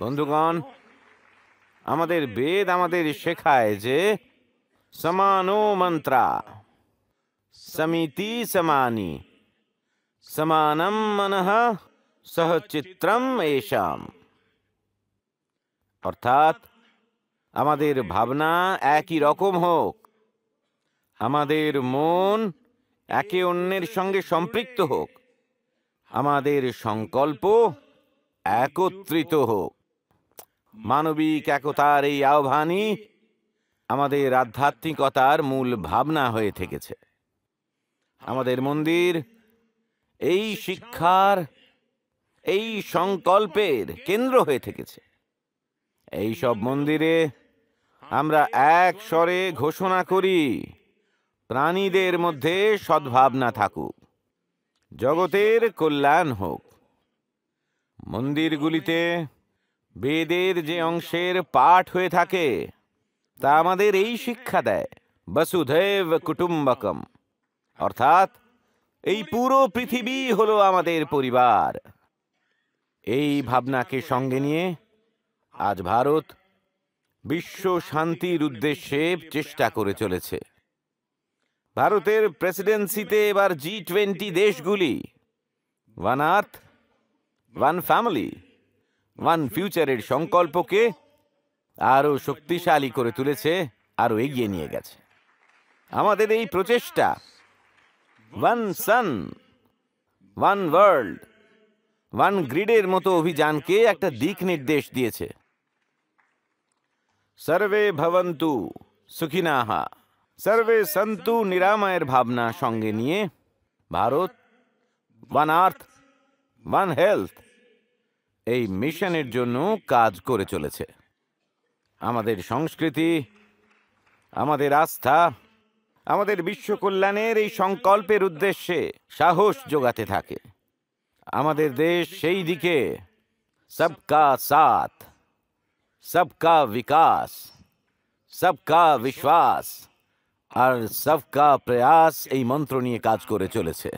বন্ধুগণ আমাদের বেদ আমাদের শেখায় যে সমানো মন্ত্রা সমিতি সমানি সমানম মনহ সহচিত্রম এশাম অর্থাৎ আমাদের ভাবনা একই রকম হোক আমাদের মন একে অন্যের সঙ্গে সম্পৃক্ত হোক আমাদের সংকল্প একত্রিত হোক মানবিক একতার এই আহ্বানই আমাদের আধ্যাত্মিকতার মূল ভাবনা হয়ে থেকেছে আমাদের মন্দির এই শিক্ষার এই সংকল্পের কেন্দ্র হয়ে থেকেছে এই সব মন্দিরে আমরা এক স্বরে ঘোষণা করি প্রাণীদের মধ্যে সদ্ভাবনা থাকুক জগতের কল্যাণ হোক মন্দিরগুলিতে বেদের যে অংশের পাঠ হয়ে থাকে তা আমাদের এই শিক্ষা দেয় বসুধৈব কুটুম্বকম অর্থাৎ এই পুরো পৃথিবী হলো আমাদের পরিবার এই ভাবনাকে সঙ্গে নিয়ে আজ ভারত বিশ্ব শান্তির উদ্দেশ্যে চেষ্টা করে চলেছে ভারতের প্রেসিডেন্সিতে এবার জি টোয়েন্টি দেশগুলি one earth one family one ফিউচারের সংকল্পকে আরও শক্তিশালী করে তুলেছে আরও এগিয়ে নিয়ে গেছে আমাদের এই প্রচেষ্টা one sun one world one গ্রিডের মতো অভিযানকে একটা দিক নির্দেশ দিয়েছে সর্বে ভবন্তু সুখিনাহা সর্বে সন্তু নিরাময়ের ভাবনা সঙ্গে নিয়ে Bharat one earth one health এই মিশনের জন্য কাজ করে চলেছে আমাদের সংস্কৃতি আমাদের আস্থা আমাদের বিশ্ব কল্যাণের এই সংকল্পের উদ্দেশ্যে সাহস যোগাতে থাকে আমাদের দেশ সেই দিকে সবকা সাথ সবকা বিকাশ সবকা বিশ্বাস আর সবকা প্রয়াস এই মন্ত্র নিয়ে কাজ করে চলেছে